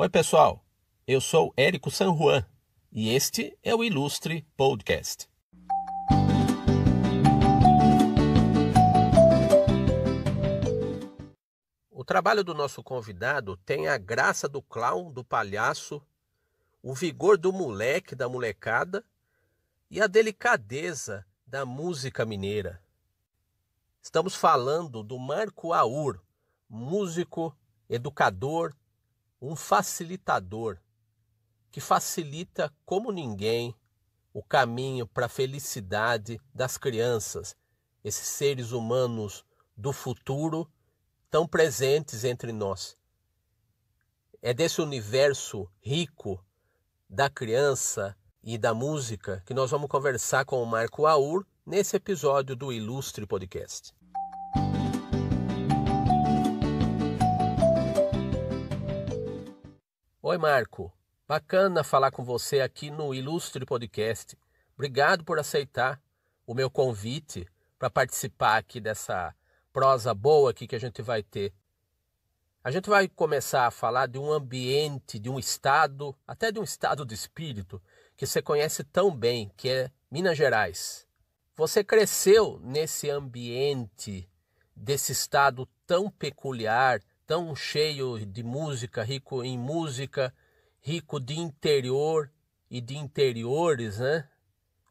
Oi, pessoal. Eu sou Érico San Juan e este é o Ilustre Podcast. O trabalho do nosso convidado tem a graça do clown, do palhaço, o vigor do moleque, da molecada e a delicadeza da música mineira. Estamos falando do Marco Aur, músico, educador, um facilitador que facilita como ninguém o caminho para a felicidade das crianças, esses seres humanos do futuro tão presentes entre nós. É desse universo rico da criança e da música que nós vamos conversar com o Marco Aur nesse episódio do Ilustre Podcast. Oi, Marco. Bacana falar com você aqui no Ilustre Podcast. Obrigado por aceitar o meu convite para participar aqui dessa prosa boa aqui que a gente vai ter. A gente vai começar a falar de um ambiente, de um estado, até de um estado de espírito que você conhece tão bem, que é Minas Gerais. Você cresceu nesse ambiente desse estado tão peculiar, tão cheio de música, rico em música, rico de interior e de interiores, né?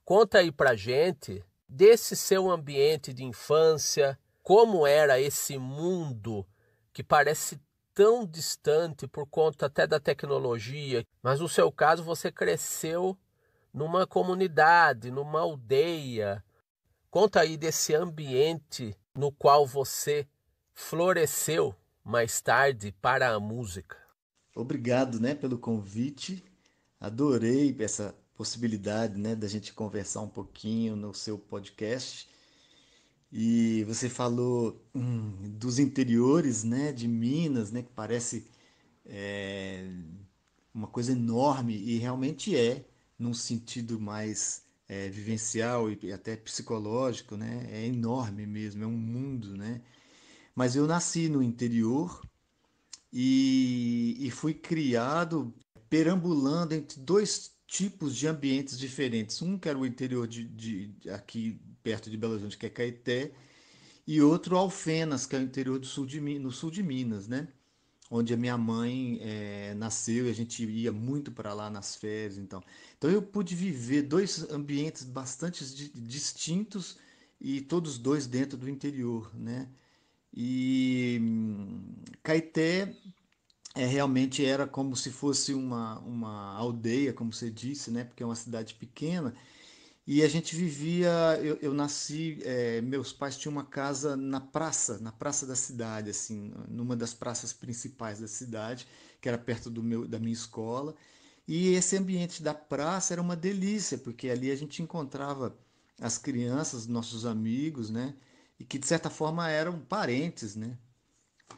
Conta aí pra gente desse seu ambiente de infância, como era esse mundo que parece tão distante por conta até da tecnologia, mas no seu caso você cresceu numa comunidade, numa aldeia. Conta aí desse ambiente no qual você floresceu mais tarde para a música. Obrigado, né, pelo convite. Adorei essa possibilidade, né, da gente conversar um pouquinho no seu podcast. E você falou hum, dos interiores, né, de Minas, né, que parece é, uma coisa enorme e realmente é, num sentido mais é, vivencial e até psicológico, né, é enorme mesmo, é um mundo, né. Mas eu nasci no interior e, e fui criado perambulando entre dois tipos de ambientes diferentes. Um que era o interior de, de aqui perto de Belo Horizonte, que é Caeté, e outro Alfenas, que é o interior do sul de, no sul de Minas, né? Onde a minha mãe é, nasceu e a gente ia muito para lá nas férias. Então. então eu pude viver dois ambientes bastante distintos e todos dois dentro do interior, né? E hum, Caeté é, realmente era como se fosse uma, uma aldeia, como você disse, né? porque é uma cidade pequena. E a gente vivia, eu, eu nasci, é, meus pais tinham uma casa na praça, na praça da cidade, assim, numa das praças principais da cidade, que era perto do meu, da minha escola. E esse ambiente da praça era uma delícia, porque ali a gente encontrava as crianças, nossos amigos, né? e que de certa forma eram parentes, né?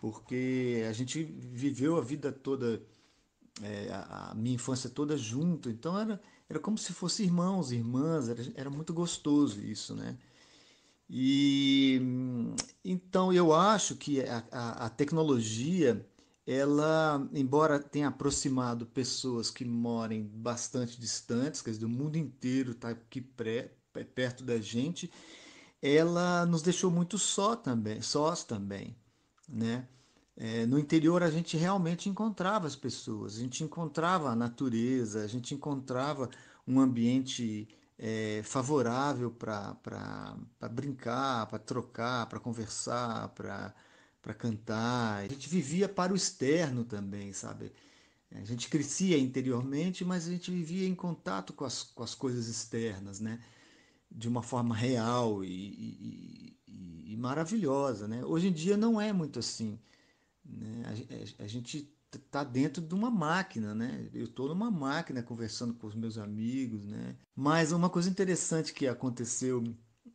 Porque a gente viveu a vida toda, é, a minha infância toda junto, então era, era como se fossem irmãos, irmãs, era, era muito gostoso isso, né? E então eu acho que a, a, a tecnologia ela, embora tenha aproximado pessoas que morem bastante distantes, quer dizer, o mundo inteiro está aqui pré, perto da gente, ela nos deixou muito só também, sós também, né? É, no interior a gente realmente encontrava as pessoas, a gente encontrava a natureza, a gente encontrava um ambiente é, favorável para brincar, para trocar, para conversar, para cantar. A gente vivia para o externo também, sabe? A gente crescia interiormente, mas a gente vivia em contato com as, com as coisas externas, né? de uma forma real e, e, e maravilhosa. Né? Hoje em dia não é muito assim. Né? A, a, a gente está dentro de uma máquina, né? Eu estou numa máquina conversando com os meus amigos, né? Mas uma coisa interessante que aconteceu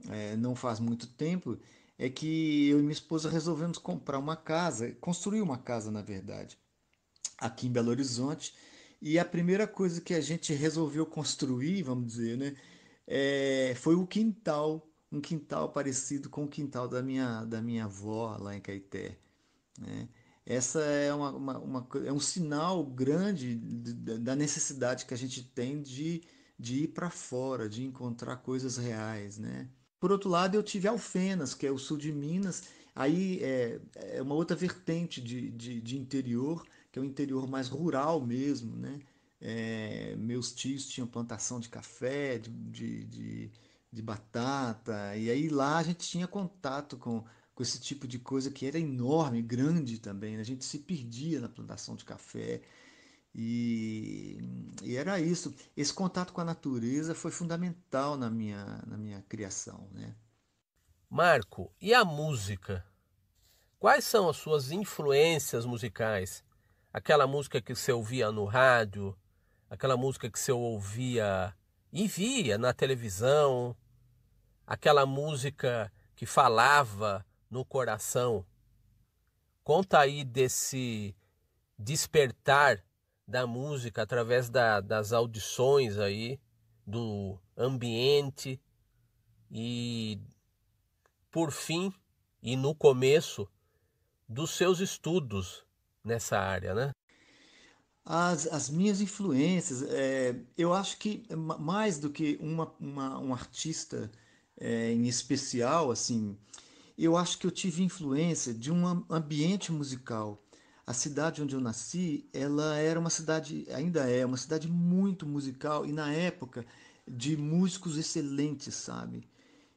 é, não faz muito tempo é que eu e minha esposa resolvemos comprar uma casa, construir uma casa, na verdade, aqui em Belo Horizonte. E a primeira coisa que a gente resolveu construir, vamos dizer, né? é, foi o quintal, um quintal parecido com o quintal da minha, da minha avó lá em Caeté. Né? Essa é, uma, uma, uma, é um sinal grande da necessidade que a gente tem de, de ir para fora, de encontrar coisas reais, né? Por outro lado, eu tive Alfenas, que é o sul de Minas, aí é, é uma outra vertente de, de, de interior, que é o interior mais rural mesmo, né? É, meus tios tinham plantação de café, de, de, de, de, batata, e aí lá a gente tinha contato com, com esse tipo de coisa que era enorme, grande também. Né? A gente se perdia na plantação de café. E, e, era isso. Esse contato com a natureza foi fundamental na minha, na minha criação. Né? Marco, e a música? Quais são as suas influências musicais? Aquela música que você ouvia no rádio, aquela música que você ouvia e via na televisão, aquela música que falava no coração. Conta aí desse despertar da música através da, das audições aí, do ambiente e, por fim, e no começo, dos seus estudos nessa área, né? as, as minhas influências, é, eu acho que mais do que uma, uma um artista é, em especial, assim, eu acho que eu tive influência de um ambiente musical. A cidade onde eu nasci, ela era uma cidade, ainda é, uma cidade muito musical e na época de músicos excelentes, sabe?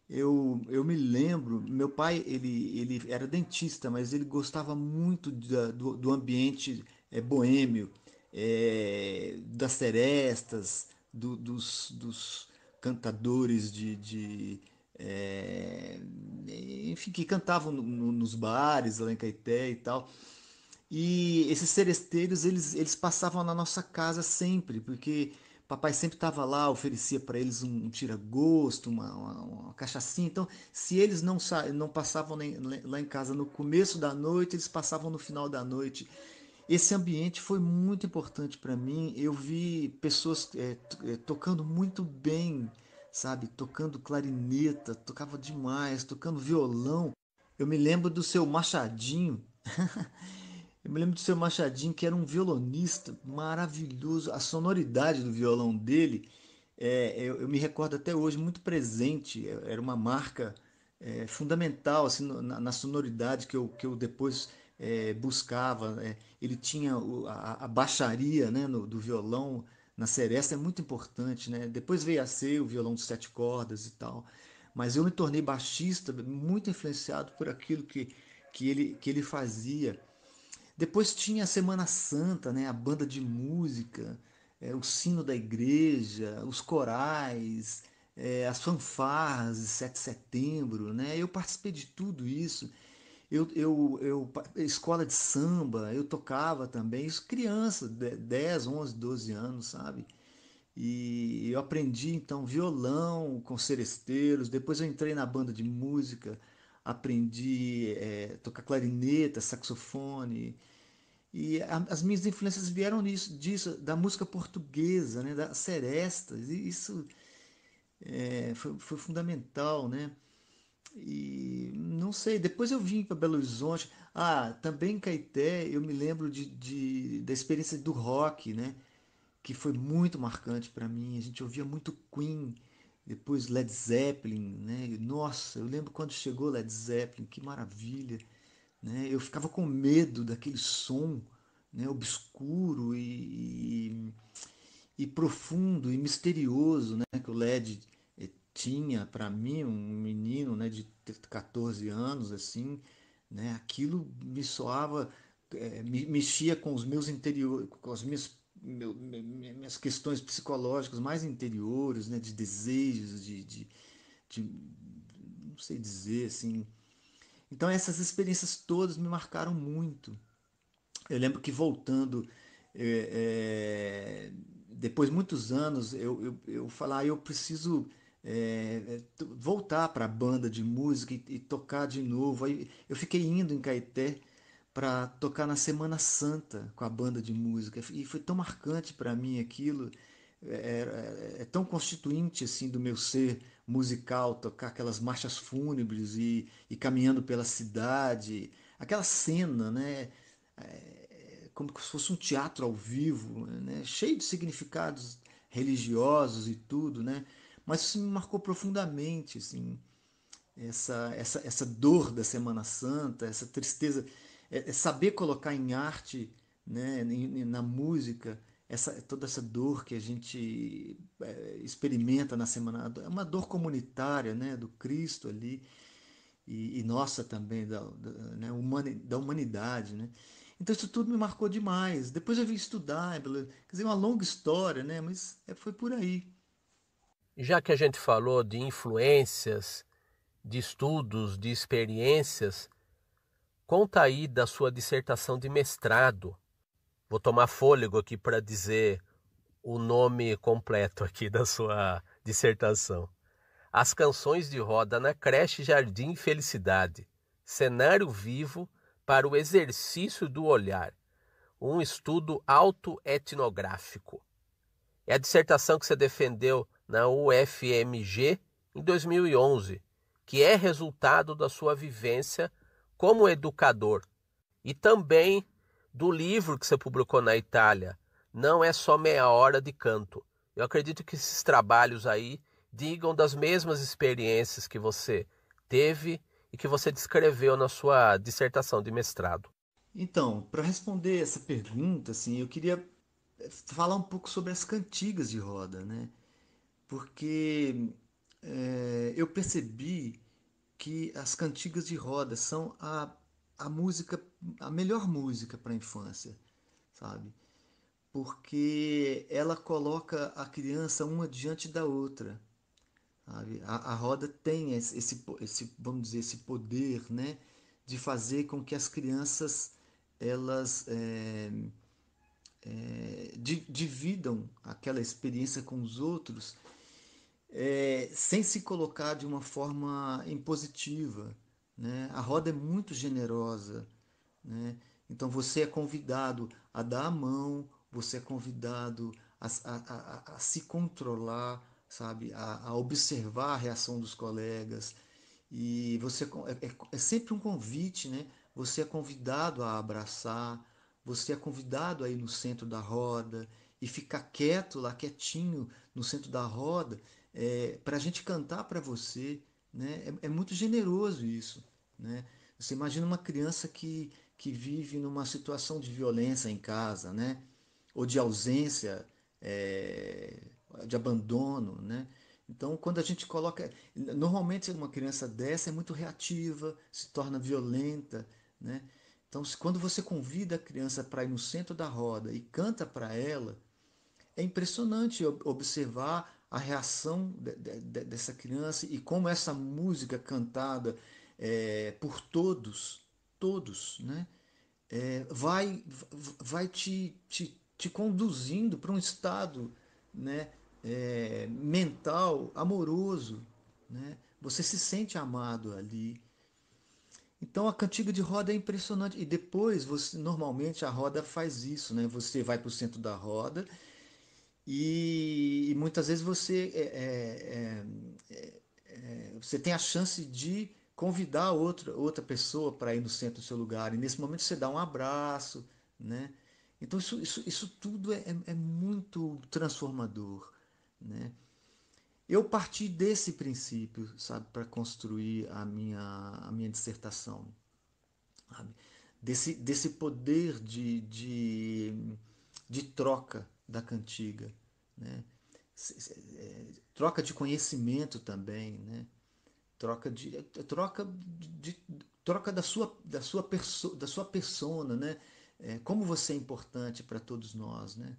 Eu, eu me lembro, meu pai ele, ele era dentista, mas ele gostava muito da, do, do ambiente é, boêmio é, das serestas, do, dos, dos, cantadores de, de é, enfim, que cantavam no, no, nos bares lá em Caeté e tal. E esses seresteiros, eles, eles passavam na nossa casa sempre, porque papai sempre estava lá, oferecia para eles um, um tira-gosto, uma, uma, uma, cachaçinha. Então, se eles não, não passavam nem, lá em casa no começo da noite, eles passavam no final da noite esse ambiente foi muito importante para mim. Eu vi pessoas é, é, tocando muito bem, sabe? Tocando clarineta, tocava demais, tocando violão. Eu me lembro do seu Machadinho. Eu me lembro do seu Machadinho, que era um violonista maravilhoso. A sonoridade do violão dele, é, é eu, eu, me recordo até hoje, muito presente. É, era uma marca é, fundamental assim, na, na sonoridade que eu, que eu depois é, buscava, é, ele tinha a, a baixaria né, no, do violão na seresta, é muito importante. Né? Depois veio a ser o violão de sete cordas e tal, mas eu me tornei baixista, muito influenciado por aquilo que, que, ele, que ele fazia. Depois tinha a Semana Santa, né, a banda de música, é, o sino da igreja, os corais, é, as fanfarras de 7 de setembro, né? Eu participei de tudo isso eu, eu, eu, escola de samba, eu tocava também, isso criança, 10, 11, 12 anos, sabe? E eu aprendi então violão com seresteiros, depois eu entrei na banda de música, aprendi é, tocar clarineta, saxofone. E a, as minhas influências vieram disso, da música portuguesa, né, da seresta. Isso é, foi, foi fundamental, né? E não sei, depois eu vim para Belo Horizonte. Ah, também em Caeté, eu me lembro de, de, da experiência do rock, né? Que foi muito marcante para mim. A gente ouvia muito Queen, depois Led Zeppelin, né? Nossa, eu lembro quando chegou Led Zeppelin, que maravilha, né? Eu ficava com medo daquele som, né? Obscuro e, e, e profundo e misterioso, né? Que o Led tinha para mim, um menino né, de 14 anos, assim, né, aquilo me soava, é, me, mexia com os meus interiores, com as minhas, meu, minhas questões psicológicas mais interiores, né, de desejos, de, de, de não sei dizer, assim. Então essas experiências todas me marcaram muito. Eu lembro que voltando é, é, depois de muitos anos, eu, eu, eu falar, ah, eu preciso é, é voltar para a banda de música e, e, tocar de novo. Aí eu fiquei indo em Caeté para tocar na Semana Santa com a banda de música e foi tão marcante para mim aquilo. É, é, é, é, tão constituinte assim do meu ser musical tocar aquelas marchas fúnebres e, e caminhando pela cidade aquela cena né é, é como se fosse um teatro ao vivo né? cheio de significados religiosos e tudo né mas isso me marcou profundamente, assim, essa, essa, essa dor da Semana Santa, essa tristeza. É, é saber colocar em arte, né, na música, essa, toda essa dor que a gente é, experimenta na semana é uma dor comunitária né do Cristo ali e, e nossa também da, da, né, humani, da humanidade né então isso tudo me marcou demais depois eu vim estudar quer dizer é uma longa história né mas é, foi por aí já que a gente falou de influências, de estudos, de experiências, conta aí da sua dissertação de mestrado. Vou tomar fôlego aqui para dizer o nome completo aqui da sua dissertação. As canções de roda na creche Jardim Felicidade. Cenário vivo para o exercício do olhar. Um estudo autoetnográfico. É a dissertação que você defendeu na UFMG em 2011, que é resultado da sua vivência como educador e também do livro que você publicou na Itália. Não é só meia hora de canto. Eu acredito que esses trabalhos aí digam das mesmas experiências que você teve e que você descreveu na sua dissertação de mestrado. Então, para responder essa pergunta, assim, eu queria eh, falar um pouco sobre as cantigas de roda, né? porque é, eu percebi que as cantigas de roda são a, a música, a melhor música para a infância, sabe? Porque ela coloca a criança uma diante da outra. Sabe? A, a roda tem esse, esse, vamos dizer, esse poder, né? De fazer com que as crianças elas é, é, dividam aquela experiência com os outros é, sem se colocar de uma forma impositiva. Né? A roda é muito generosa. Né? Então você é convidado a dar a mão, você é convidado a, a, a, a se controlar, sabe, a, observar a reação dos colegas. E você é, é, é sempre um convite, né? Você é convidado a abraçar, você é convidado a ir no centro da roda e ficar quieto lá, quietinho no centro da roda é, para a gente cantar para você. Né? É, é, muito generoso isso. Né? Você imagina uma criança que, que vive numa situação de violência em casa, né? ou de ausência, é, de abandono. Né? Então, quando a gente coloca. Normalmente, uma criança dessa é muito reativa, se torna violenta. Né? Então, quando você convida a criança para ir no centro da roda e canta para ela, é impressionante observar a reação de, de, dessa criança e como essa música cantada é, por todos, todos, né, é, vai, vai te, te, te conduzindo para um estado né, é, mental, amoroso. Né? Você se sente amado ali. Então a cantiga de roda é impressionante. E depois, você normalmente a roda faz isso, né? Você vai para o centro da roda e, e muitas vezes você, é é, é, é, você tem a chance de convidar outra, outra pessoa para ir no centro do seu lugar. E nesse momento você dá um abraço, né? Então isso, isso, isso tudo é, é muito transformador, né? Eu parti desse princípio, sabe, para construir a minha, a minha dissertação, sabe? Desse, desse poder de, de, de troca, da cantiga, né? É, troca de conhecimento também, né? troca de é, é, troca de, troca da sua da sua perso, da sua persona, né? É, como você é importante para todos nós, né?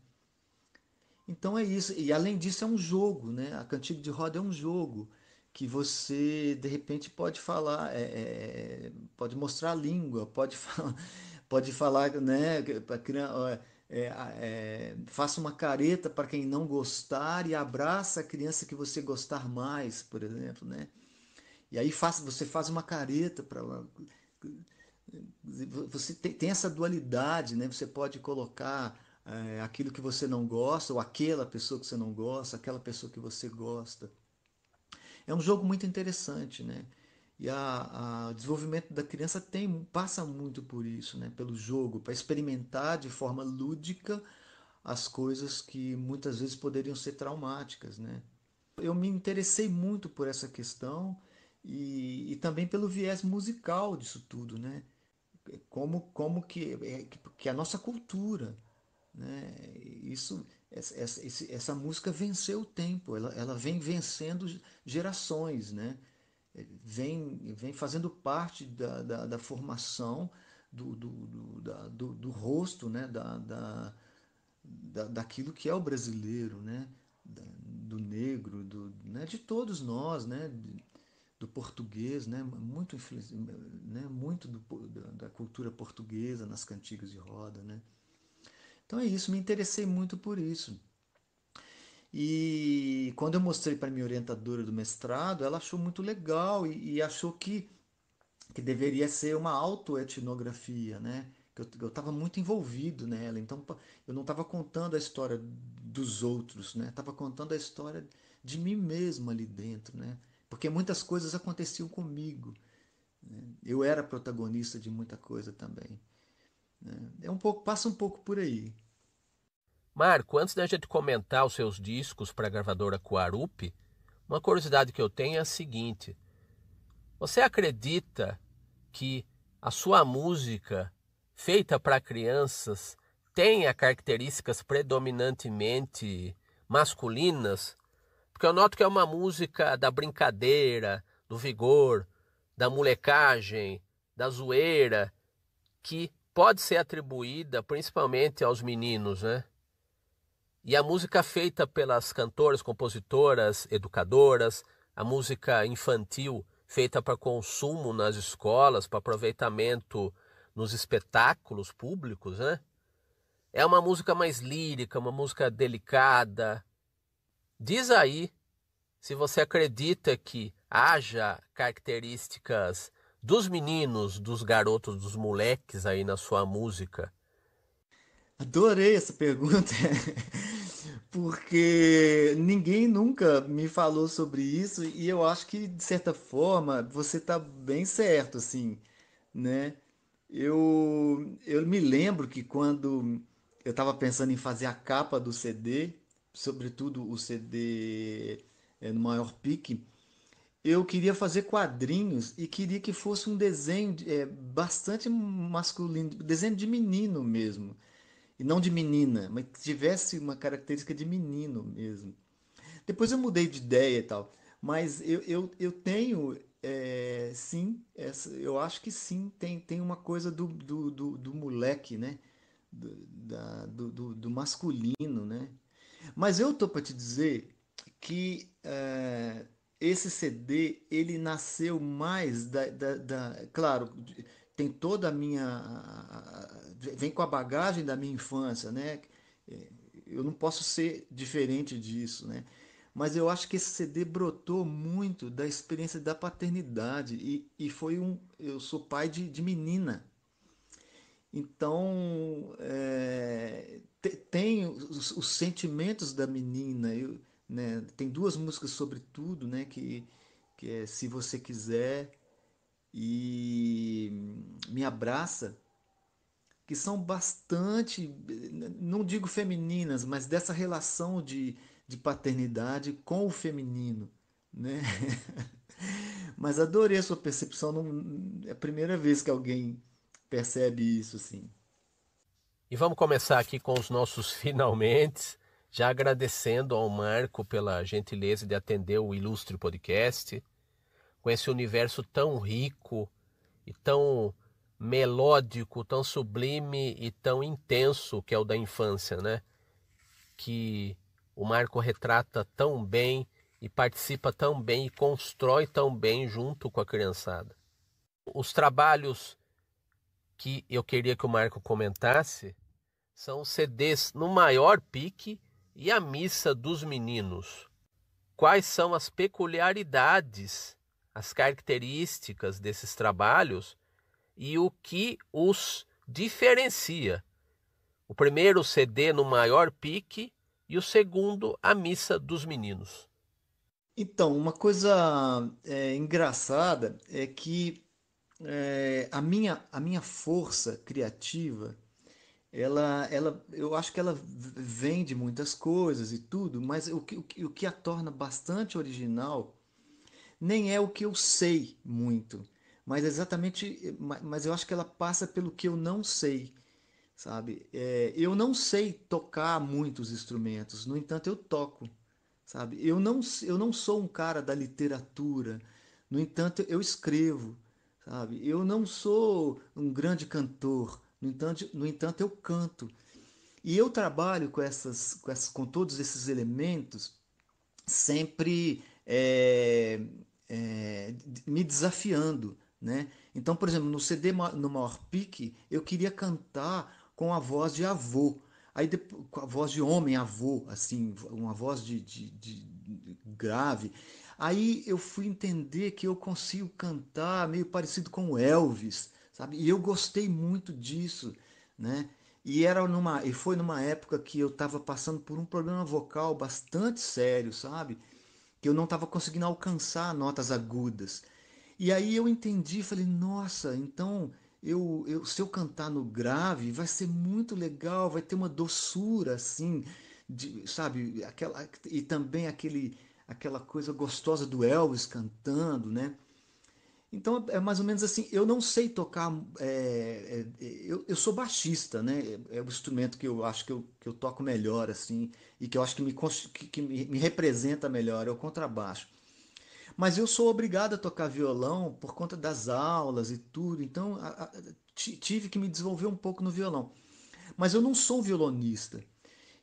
Então é isso e além disso é um jogo, né? A cantiga de roda é um jogo que você de repente pode falar, é, é, pode mostrar a língua, pode falar, pode falar, né? Para é, é, faça uma careta para quem não gostar e abraça a criança que você gostar mais, por exemplo, né? E aí faz, você faz uma careta para Você tem, tem, essa dualidade, né? Você pode colocar é, aquilo que você não gosta, ou aquela pessoa que você não gosta, aquela pessoa que você gosta. É um jogo muito interessante, né? E a, a, o desenvolvimento da criança tem, passa muito por isso, né? pelo jogo, para experimentar de forma lúdica as coisas que muitas vezes poderiam ser traumáticas. Né? Eu me interessei muito por essa questão e, e também pelo viés musical disso tudo. Né? Como, como que, é, que a nossa cultura. Né? Isso, essa, essa, essa música venceu o tempo, ela, ela vem vencendo gerações. Né? vem, vem fazendo parte da, da, da formação do, do, do, da, do, do, rosto, né? da, da, da, daquilo que é o brasileiro, né? Da, do negro, do, né? de todos nós, né? do português, né? muito, né? muito do, da, da cultura portuguesa nas cantigas de roda. Né? Então é isso, me interessei muito por isso. E quando eu mostrei para minha orientadora do mestrado, ela achou muito legal e, e achou que, que deveria ser uma autoetnografia, né? Que eu estava muito envolvido nela, então eu não estava contando a história dos outros, né? Estava contando a história de mim mesmo ali dentro, né? Porque muitas coisas aconteciam comigo. Né? Eu era protagonista de muita coisa também. Né? É um pouco, passa um pouco por aí. Marco, antes da gente comentar os seus discos para a gravadora Coarup, uma curiosidade que eu tenho é a seguinte: você acredita que a sua música feita para crianças tenha características predominantemente masculinas? Porque eu noto que é uma música da brincadeira, do vigor, da molecagem, da zoeira, que pode ser atribuída principalmente aos meninos, né? E a música feita pelas cantoras, compositoras, educadoras, a música infantil feita para consumo nas escolas, para aproveitamento nos espetáculos públicos, né? É uma música mais lírica, uma música delicada. Diz aí se você acredita que haja características dos meninos, dos garotos, dos moleques aí na sua música. Adorei essa pergunta. porque ninguém nunca me falou sobre isso e eu acho que de certa forma você está bem certo assim, né? Eu eu me lembro que quando eu estava pensando em fazer a capa do CD, sobretudo o CD eh, no maior pique, eu queria fazer quadrinhos e queria que fosse um desenho é, bastante masculino, desenho de menino mesmo e não de menina, mas que tivesse uma característica de menino mesmo. Depois eu mudei de ideia e tal, mas eu, eu, eu tenho, é, sim, essa, eu acho que sim, tem, tem uma coisa do, do, do, do moleque, né? Do, da, do, do, do, masculino, né? Mas eu tô para te dizer que é, esse CD ele nasceu mais da, da, da claro tem toda a minha. vem com a bagagem da minha infância, né? É, eu não posso ser diferente disso, né? Mas eu acho que esse CD brotou muito da experiência da paternidade e, e foi um. Eu sou pai de, de menina. Então, é, tem os, os, sentimentos da menina. Eu, né, tem duas músicas sobretudo, né? Que, que é Se Você Quiser e me abraça, que são bastante, não digo femininas, mas dessa relação de, de paternidade com o feminino, né? mas adorei a sua percepção, não, é a primeira vez que alguém percebe isso, assim. E vamos começar aqui com os nossos finalmente, já agradecendo ao Marco pela gentileza de atender o Ilustre Podcast com esse universo tão rico e tão melódico, tão sublime e tão intenso que é o da infância, né? Que o Marco retrata tão bem e participa tão bem e constrói tão bem junto com a criançada. Os trabalhos que eu queria que o Marco comentasse são os CDs no maior pique e a missa dos meninos. Quais são as peculiaridades as características desses trabalhos e o que os diferencia. O primeiro CD no maior pique e o segundo a missa dos meninos. Então, uma coisa é, engraçada é que é, a, minha, a minha força criativa, ela, ela, eu acho que ela vende muitas coisas e tudo, mas o que, o que a torna bastante original nem é o que eu sei muito, mas é exatamente, mas eu acho que ela passa pelo que eu não sei, sabe? É, eu não sei tocar muitos instrumentos, no entanto eu toco, sabe? Eu não, eu não sou um cara da literatura, no entanto eu escrevo, sabe? Eu não sou um grande cantor, no entanto, no entanto eu canto. E eu trabalho com essas, com, essas, com todos esses elementos sempre é, é, me desafiando, né? Então, por exemplo, no CD no maior pique, eu queria cantar com a voz de avô, aí depois, com a voz de homem avô, assim, uma voz de, de, de grave. Aí eu fui entender que eu consigo cantar meio parecido com o Elvis, sabe? E eu gostei muito disso, né? E era numa e foi numa época que eu estava passando por um problema vocal bastante sério, sabe? que eu não estava conseguindo alcançar notas agudas. E aí eu entendi, falei, nossa, então eu, eu, se eu cantar no grave, vai ser muito legal, vai ter uma doçura assim, de, sabe, aquela, e também aquele, aquela coisa gostosa do Elvis cantando, né? Então é mais ou menos assim, eu não sei tocar, é, é, é eu, eu, sou baixista, né? É, é o instrumento que eu acho que eu, que eu toco melhor, assim, e que eu acho que me, que, me representa melhor, é o contrabaixo. Mas eu sou obrigado a tocar violão por conta das aulas e tudo, então a, a, tive que me desenvolver um pouco no violão. Mas eu não sou violonista.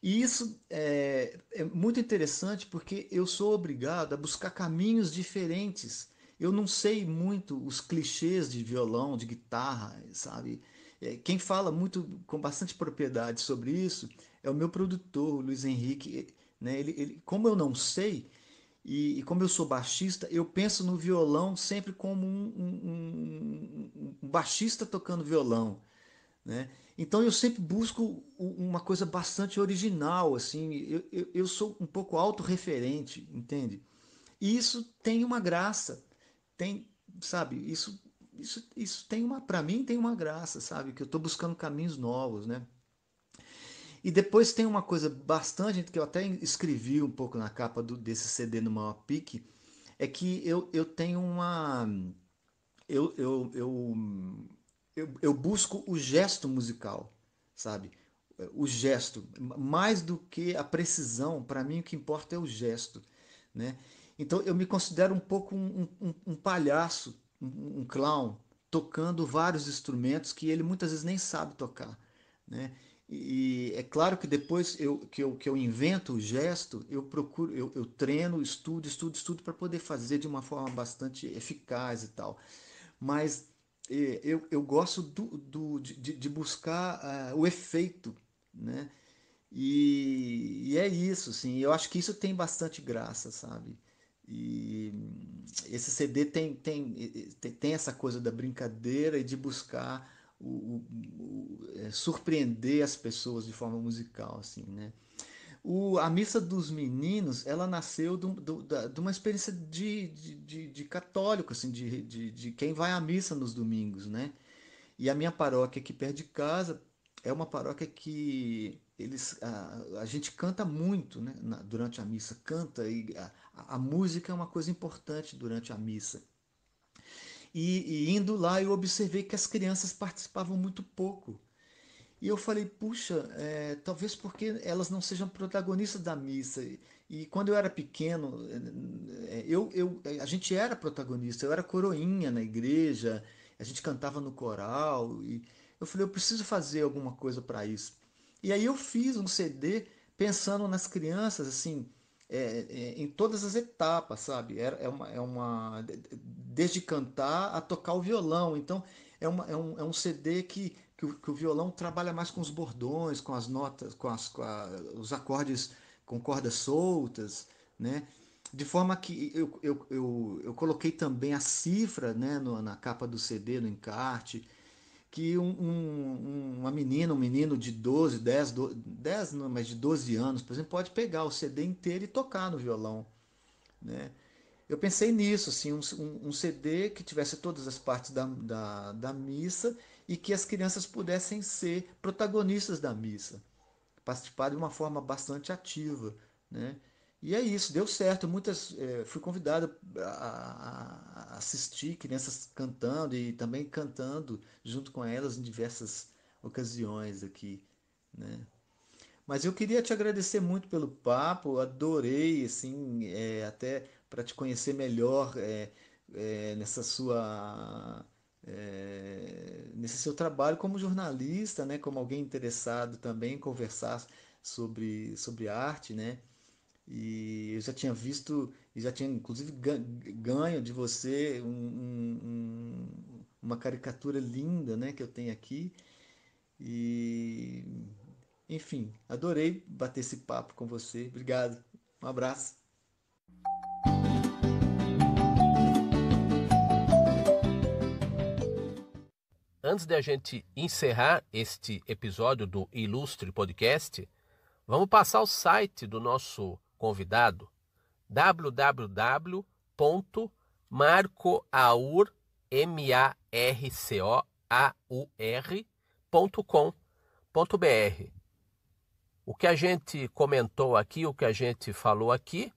E isso é, é muito interessante porque eu sou obrigado a buscar caminhos diferentes eu não sei muito os clichês de violão, de guitarra, sabe? É, quem fala muito com bastante propriedade sobre isso é o meu produtor, o Luiz Henrique. Né? Ele, ele, como eu não sei, e, e, como eu sou baixista, eu penso no violão sempre como um, um, um, um baixista tocando violão. Né? Então eu sempre busco uma coisa bastante original, assim, eu, eu, eu sou um pouco autorreferente, entende? E isso tem uma graça, tem, sabe, isso isso, isso tem uma, para mim tem uma graça, sabe, que eu estou buscando caminhos novos, né? E depois tem uma coisa bastante que eu até escrevi um pouco na capa do, desse CD no maior pique, é que eu, eu tenho uma eu, eu, eu, eu, eu busco o gesto musical, sabe? O gesto, mais do que a precisão, para mim o que importa é o gesto, né? Então eu me considero um pouco um, um, um palhaço, um, um, clown, tocando vários instrumentos que ele muitas vezes nem sabe tocar. Né? E é claro que depois eu, que, eu, que eu invento o gesto, eu procuro, eu, eu treino, estudo, estudo, estudo para poder fazer de uma forma bastante eficaz e tal. Mas é, eu, eu gosto do, do, de, de buscar uh, o efeito, né? E, e, é isso, assim, eu acho que isso tem bastante graça, sabe? E esse CD tem, tem, tem, essa coisa da brincadeira e de buscar o, o, o é, surpreender as pessoas de forma musical, assim, né? O, a Missa dos Meninos, ela nasceu de, de uma experiência de, de, de católico, assim, de, de, quem vai à missa nos domingos, né? E a minha paróquia aqui perto de casa é uma paróquia que eles a, a gente canta muito né, na, durante a missa, canta e a, a, música é uma coisa importante durante a missa. E, e indo lá eu observei que as crianças participavam muito pouco. E eu falei, puxa, é, talvez porque elas não sejam protagonistas da missa. E quando eu era pequeno, é, é, eu, eu, é, a gente era protagonista, eu era coroinha na igreja, a gente cantava no coral. E eu falei, eu preciso fazer alguma coisa para isso. E aí eu fiz um CD pensando nas crianças, assim, é, é, em todas as etapas, sabe? É, é, uma, é uma. Desde cantar a tocar o violão. Então, é, uma, é, um, é um CD que, que o, que, o, violão trabalha mais com os bordões, com as notas, com, as, com a, os acordes com cordas soltas, né? De forma que eu, eu, eu, eu coloquei também a cifra né, no, na capa do CD, no encarte que um, um, uma menina, um menino de 12, 10, 10 não, mas de 12 anos, por exemplo, pode pegar o CD inteiro e tocar no violão, né? Eu pensei nisso, assim, um, um CD que tivesse todas as partes da, da, da missa e que as crianças pudessem ser protagonistas da missa, participar de uma forma bastante ativa, né? E é isso, deu certo. Muitas, é, fui convidado a, a, assistir crianças cantando e também cantando junto com elas em diversas ocasiões aqui, né? Mas eu queria te agradecer muito pelo papo, adorei, assim, é, até para te conhecer melhor é, é nessa sua é, nesse seu trabalho como jornalista, né? Como alguém interessado também em conversar sobre sobre arte, né? E eu já tinha visto, e já tinha inclusive ganho de você um, um, uma caricatura linda né, que eu tenho aqui. E, enfim, adorei bater esse papo com você. Obrigado. Um abraço. Antes de a gente encerrar este episódio do Ilustre Podcast, vamos passar o site do nosso convidado www.marcoaur.com.br. O que a gente comentou aqui, o que a gente falou aqui,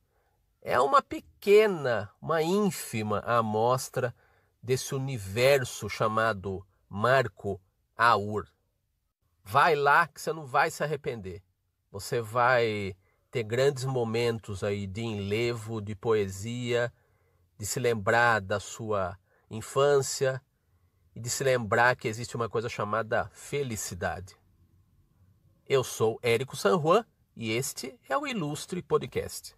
é uma pequena, uma ínfima amostra desse universo chamado Marco Aur. Vai lá que você não vai se arrepender. Você vai ter grandes momentos aí de enlevo, de poesia, de se lembrar da sua infância e de se lembrar que existe uma coisa chamada felicidade. Eu sou Érico San Juan e este é o Ilustre Podcast.